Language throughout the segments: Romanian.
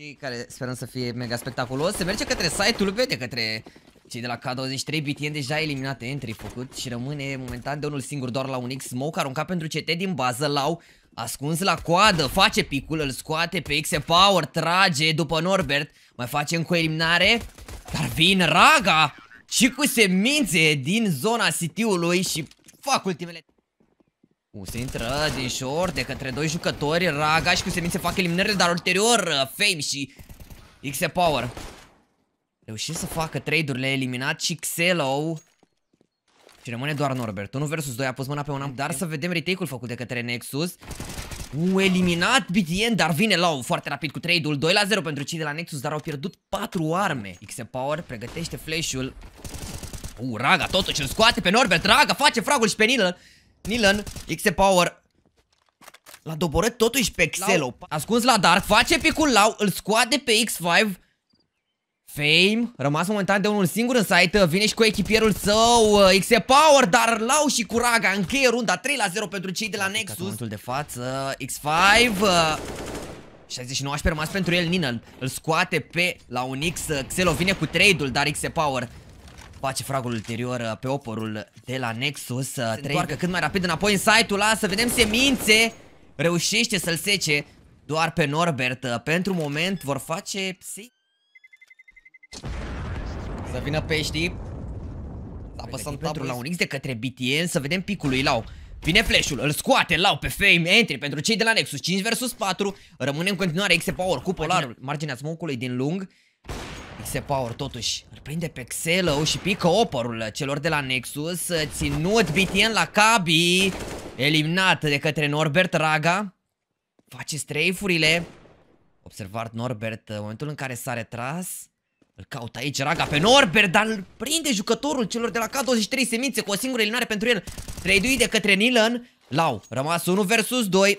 și care sperăm să fie mega spectaculos. Se merge către site-ul vede către cei de la K23 BTN deja eliminate entry făcut și rămâne momentan de unul singur doar la un X Smoke aruncat pentru CT din bază Lau ascuns la coadă, face picul, îl scoate pe X Power, trage după Norbert, mai face încă o eliminare, dar vin Raga și cu semințe din zona city-ului și fac ultimele se intră din short de către doi jucători Raga și cu semințe fac eliminările Dar ulterior uh, Fame și Xe Power Reușit să facă trade-urile Eliminat și Xelo Și rămâne doar Norbert 1 vs 2 a pus mâna pe un amp Dar să vedem retake-ul făcut de către Nexus U, eliminat BTN, dar vine Lau foarte rapid cu trade-ul 2 la 0 pentru cei de la Nexus, dar au pierdut 4 arme Xe Power pregătește flash-ul U, Raga totuși îl scoate pe Norbert Raga face fragul și pe Nilă Nilan, Xe Power L-a doborât totuși pe Xelo Ascuns la Dark, face picul Lau, îl scoate pe X5 Fame, rămas momentan de unul singur în site, vine și cu echipierul său, Xe Power, dar Lau și Raga, încheie runda 3 la 0 pentru cei de la Nexus. de față, X5, 69 uh, rămas pentru el, Ninel, îl scoate pe la un X, uh, Xelo vine cu trade-ul, dar Xe Power face fragul ulterior uh, pe oporul de la Nexus uh, Se întoarcă cât mai rapid înapoi în site-ul Să vedem semințe Reușește să-l sece doar pe Norbert uh, Pentru moment vor face... Să vină peștii păi, Apăsăm pentru la un X de către BTN Să vedem picul lui Lau Vine flash-ul, îl scoate, lau pe fame, entry pentru cei de la Nexus, 5 vs 4 rămânem în continuare X-Power cu Polarul, marginea smoke din lung X-Power totuși prinde pe Xelo și pică oporul celor de la Nexus, ținut BTN la Cabi, eliminat de către Norbert Raga, face strafe-urile, observat Norbert în momentul în care s-a retras, îl caută aici Raga pe Norbert, dar îl prinde jucătorul celor de la K23 semințe cu o singură eliminare pentru el, traduit de către Nilan, Lau, rămas 1 versus 2,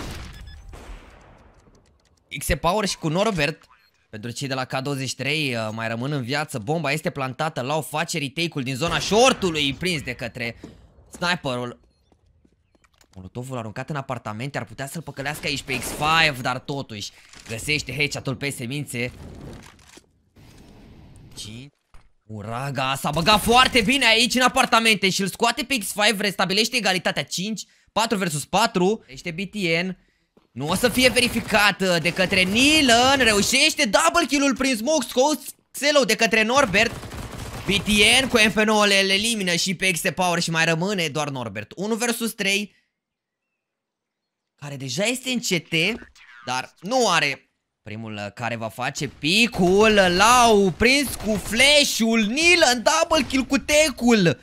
X Power și cu Norbert pentru cei de la K23 uh, mai rămân în viață. Bomba este plantată, la o face retake-ul din zona shortului prins de către sniperul. Molotovul aruncat în apartamente ar putea să-l păcălească aici pe X5, dar totuși găsește headshot-ul pe semințe. Uraga s-a băgat foarte bine aici în apartamente și îl scoate pe X5, restabilește egalitatea 5, 4 vs 4, este BTN. Nu o să fie verificată uh, de către Nilan. Reușește double kill-ul prin smoke scout Xelo de către Norbert. BTN cu MP9 le elimină și pe XT Power și mai rămâne doar Norbert. 1 vs 3. Care deja este în CT, dar nu are Primul uh, care va face picul Lau prins cu flash-ul Nilan double kill cu tecul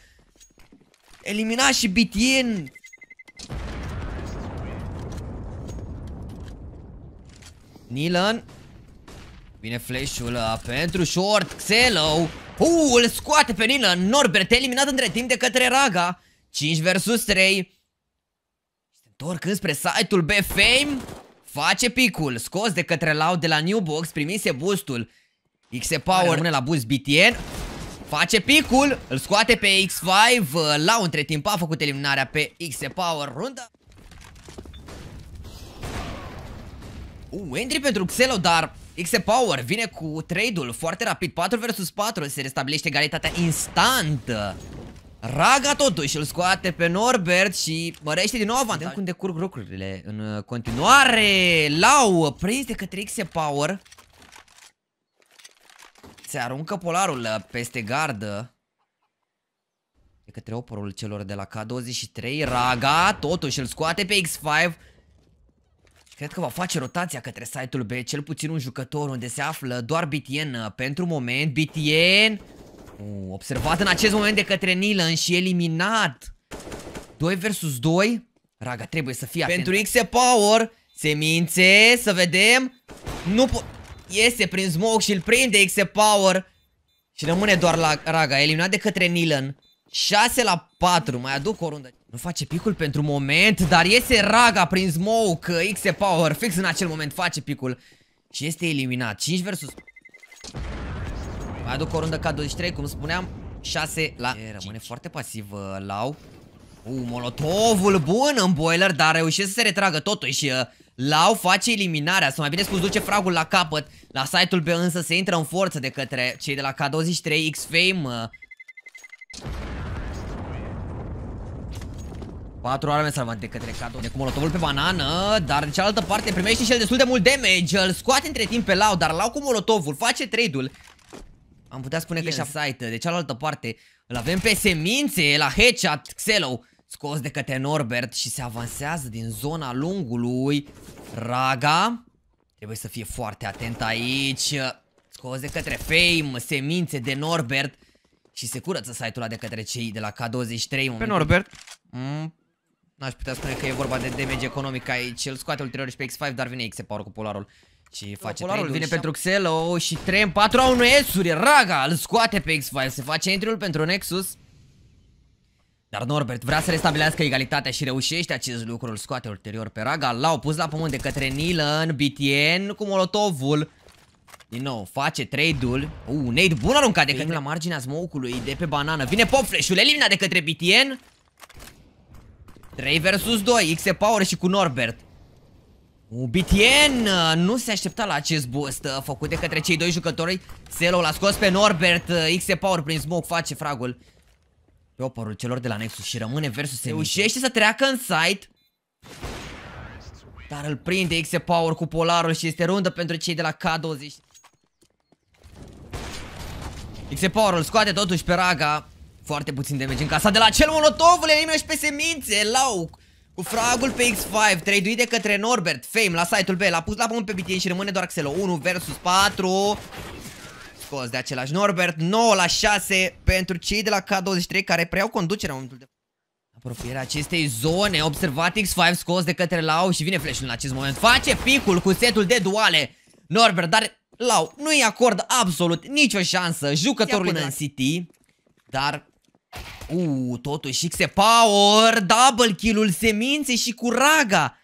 Elimina și BTN Nilan. Vine flash-ul pentru short. Xelo. Uh, îl scoate pe Nilan. Norbert eliminat între timp de către Raga. 5 versus 3. Se întorc înspre site-ul B-Fame. Face picul. Scos de către Lau de la Newbox. Primise boost-ul. XE Power rămâne la boost BTN. Face picul, îl scoate pe X5, la între timp a făcut eliminarea pe XE Power, runda Uh, entry pentru Xelo, dar Xe Power vine cu trade-ul foarte rapid 4 vs 4, se restabilește egalitatea instant Raga totuși îl scoate pe Norbert și mărește din nou avantaj Vedem cum decurg lucrurile în uh, continuare Lau prins de către Xe Power Se aruncă polarul uh, peste gardă De către oporul celor de la K23 Raga totuși îl scoate pe X5 Cred că va face rotația către site-ul B, cel puțin un jucător unde se află doar BTN uh, pentru moment. BTN uh, observat în acest moment de către Nilan și eliminat. 2 versus 2. Raga, trebuie să fie atent. Pentru X Power, semințe, să vedem. Nu po iese prin smoke și îl prinde X Power. Și rămâne doar la Raga, eliminat de către Nilan. 6 la 4, mai aduc o rundă. Nu face picul pentru moment, dar iese raga prin smoke, X power, fix în acel moment face picul și este eliminat. 5 versus... Mai aduc o rundă ca 23, cum spuneam, 6 la... E, rămâne 5. foarte pasiv uh, Lau. u molotovul bun în boiler, dar reușește să se retragă totuși. Uh, Lau face eliminarea, sau mai bine spus duce fragul la capăt. La site-ul B însă se intră în forță de către cei de la K23 X-Fame. Uh, 4 arme salvate de către Kato De cum molotovul pe banană Dar de cealaltă parte primește și el destul de mult damage Îl scoate între timp pe Lau Dar Lau cu molotovul face trade-ul Am putea spune yes. că și-a site De cealaltă parte Îl avem pe semințe La headshot Xelo Scos de către Norbert Și se avansează din zona lungului Raga Trebuie să fie foarte atent aici Scos de către Fame Semințe de Norbert și se curăță site-ul de către cei de la K23 Pe Norbert mm, N-aș putea spune că e vorba de damage economic aici. El scoate ulterior și pe X5, dar vine X-Power cu Polarul. Și face Polarul vine pentru Xelo oh, oh, și 3 în 4 au 1 S-uri. Raga îl scoate pe X5. Se face entry pentru Nexus. Dar Norbert vrea să restabilească egalitatea și reușește acest lucru, îl scoate ulterior pe Raga, l-au pus la pământ de către Nilan, BTN cu molotovul. Din nou, face trade-ul. Uh, nade bun aruncat de către... la marginea smoke-ului de pe banană. Vine pop flash-ul, eliminat de către BTN. 3 versus 2, Xe Power și cu Norbert BTN uh, nu se aștepta la acest boost uh, făcut de către cei doi jucători Selo l-a scos pe Norbert, uh, Xe Power prin smoke face fragul Pe oporul celor de la Nexus și rămâne versus se Reușește să treacă în site Dar îl prinde Xe Power cu polarul și este rundă pentru cei de la K20 X Power îl scoate totuși pe Raga foarte puțin damage în casa de la cel monotov, le elimină și pe semințe, lau cu fragul pe X5, traduit de către Norbert, Fame, la site-ul B, l-a pus la pământ pe BTN și rămâne doar Xelo 1 versus 4 Scos de același Norbert, 9 la 6 pentru cei de la K23 care preiau conducerea în momentul de... Apropierea acestei zone, observat X5 scos de către Lau și vine flash în acest moment Face picul cu setul de duale Norbert, dar Lau nu-i acord absolut nicio șansă jucătorului din City Dar Uuu, totuși X Power, double kill-ul, semințe și cu raga.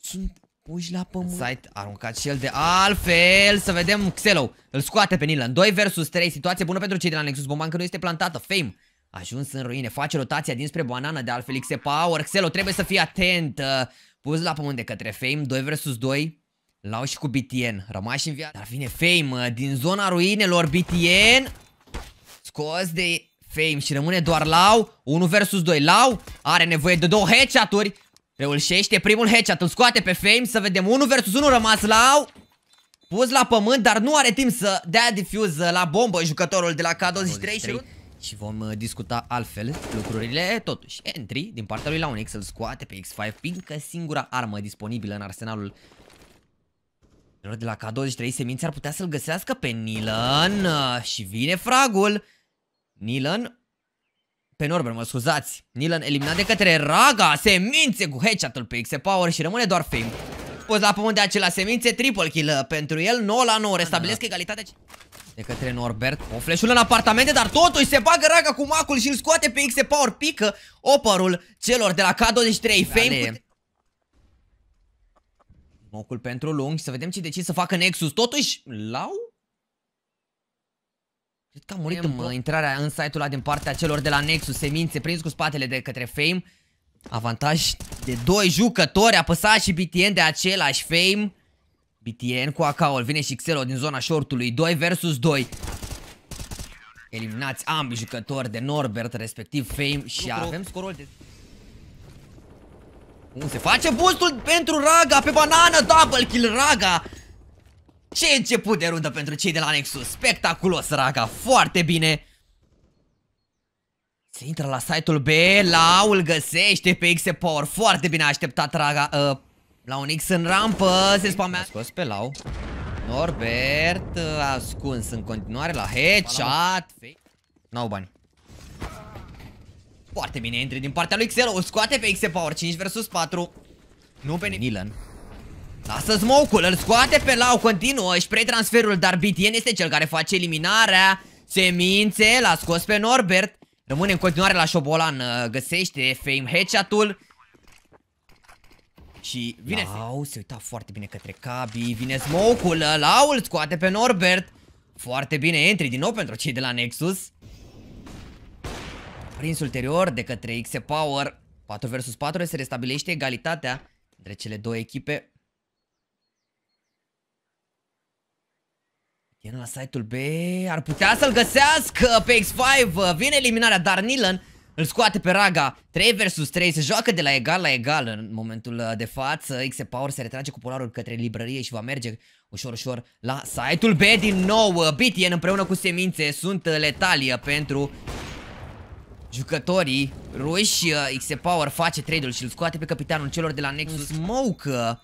Sunt puși la pământ. Site aruncat și el de altfel. Să vedem Xelo. Îl scoate pe Nilan. 2 versus 3. Situație bună pentru cei de la Nexus. Bomba încă nu este plantată. Fame. Ajuns în ruine. Face rotația dinspre banana de altfel X Power. Xelo trebuie să fie atent. Uh, pus la pământ de către Fame. 2 versus 2. Lau și cu BTN. Rămași în viață. Dar vine Fame uh, din zona ruinelor. BTN. Scos de Fame și rămâne doar Lau 1 versus 2 Lau are nevoie de două headshot-uri Reușește primul headshot Îl scoate pe Fame Să vedem 1 versus 1 rămas Lau Pus la pământ Dar nu are timp să dea defuse la bombă Jucătorul de la K23 și și vom uh, discuta altfel lucrurile Totuși, entry din partea lui Launix îl scoate pe X5 Pincă singura armă disponibilă în arsenalul de la K23 semințe ar putea să-l găsească pe Nilan Și vine fragul Nilan pe Norbert, mă scuzați. Nilan eliminat de către Raga, semințe cu headshot pe X-Power și rămâne doar Fame. Pus la pământ de acela semințe, triple kill uh, pentru el, 9 la 9, restabilesc da, da, da. egalitatea de către Norbert. O flash în apartamente, dar totuși se bagă Raga cu macul și îl scoate pe X-Power, pică operul celor de la K23. Fame Mocul pentru lung și să vedem ce decizi să facă Nexus. Totuși, lau. Cred că a murit în intrarea în site-ul ăla din partea celor de la Nexus. Semințe prins cu spatele de către Fame. Avantaj de doi jucători. Apăsat și BTN de același Fame. BTN cu AK-ul. Vine și Xelo din zona shortului. 2 versus 2. Eliminați ambii jucători de Norbert, respectiv Fame. Și Lucru. avem scorul de... Bun, se face boost pentru Raga pe banană, double kill Raga ce început de rundă pentru cei de la Nexus. Spectaculos, raga, foarte bine. Se intră la site-ul B, Lau îl găsește pe X Power. Foarte bine a așteptat raga. Uh, la un X în rampă, se spamează. Scos pe Lau. Norbert uh, ascuns în continuare la headshot. N-au bani. Foarte bine, intri din partea lui Xero, o scoate pe X Power 5 vs 4. Nu pe Nilan. Lasă smoke-ul, îl scoate pe lau, continuă, își pre transferul, dar BTN este cel care face eliminarea. Semințe, l-a scos pe Norbert. Rămâne în continuare la Șobolan, uh, găsește Fame headshot-ul. Și vine Lau, se uita foarte bine către Cabi, vine smoke-ul, uh, Lau îl scoate pe Norbert. Foarte bine, entri din nou pentru cei de la Nexus. Prins ulterior de către X Power, 4 vs 4 se restabilește egalitatea între cele două echipe. E la site-ul B, ar putea să-l găsească pe X5, vine eliminarea, dar Nilan îl scoate pe raga 3 vs 3, se joacă de la egal la egal în momentul uh, de față X Power se retrage cu polarul către librărie și va merge ușor ușor la site-ul B din nou uh, BTN împreună cu semințe sunt uh, letalia pentru jucătorii ruși X Power face trade-ul și îl scoate pe capitanul celor de la Nexus mm. Smoke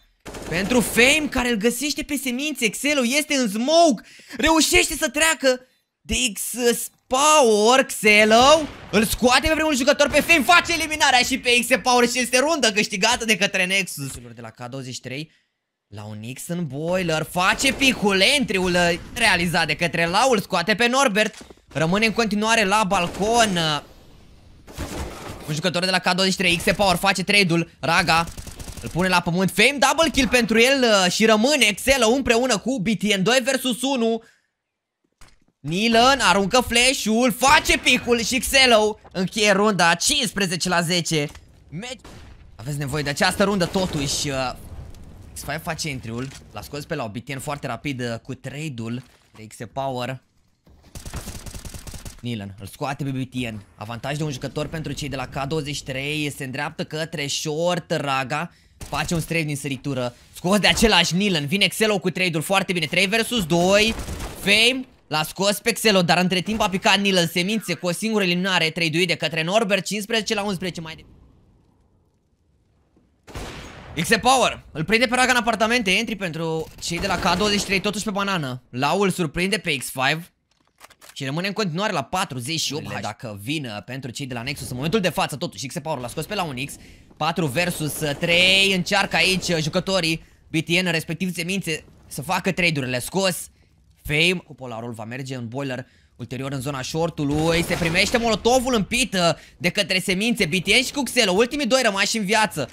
pentru Fame, care îl găsește pe semințe, Excel-ul este în smoke, reușește să treacă de X Power, Xelo îl scoate pe primul jucător pe Fame, face eliminarea și pe X Power și este rundă câștigată de către Nexus. De la K23 la un în Boiler, face picul, entry-ul uh, realizat de către Laul, scoate pe Norbert, rămâne în continuare la balcon. Uh, un jucător de la K23, X Power face trade-ul, Raga îl pune la pământ. Fame double kill pentru el uh, și rămâne Excel împreună cu BTN2 versus 1. Nilan aruncă flash-ul, face picul și Xelo încheie runda 15 la 10. Meci... Aveți nevoie de această rundă totuși. Uh, X5 face intriul. l-a scos pe la BTN foarte rapid uh, cu trade-ul de X Power. Nilan îl scoate pe BTN. Avantaj de un jucător pentru cei de la K23 se îndreaptă către short Raga. Face un strafe din săritură Scos de același Nilan Vine Xelo cu trade-ul foarte bine 3 vs 2 Fame L-a scos pe Xelo, dar între timp a picat Nilan semințe cu o singură eliminare 3 de către Norbert 15 la 11 mai de... XE Power Îl prinde pe Raga în apartamente Entry pentru cei de la K23 totuși pe banană Lau îl surprinde pe X5 și rămâne în continuare la 48 H. dacă vin pentru cei de la Nexus în momentul de față totuși X Power l-a scos pe la un X 4 versus 3 uh, încearcă aici uh, jucătorii BTN respectiv semințe să facă trade-urile scos Fame cu Polarul va merge în boiler Ulterior în zona shortului se primește molotovul în pită uh, de către semințe BTN și cu Xelo, ultimii doi rămași în viață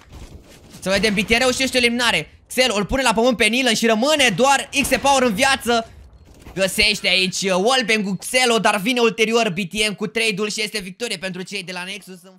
Să vedem, BTN reușește eliminare Xelo îl pune la pământ pe Nilan și rămâne doar X-Power în viață Găsește aici uh, Wolpen cu Xelo, dar vine ulterior BTM cu trade-ul și este victorie pentru cei de la Nexus.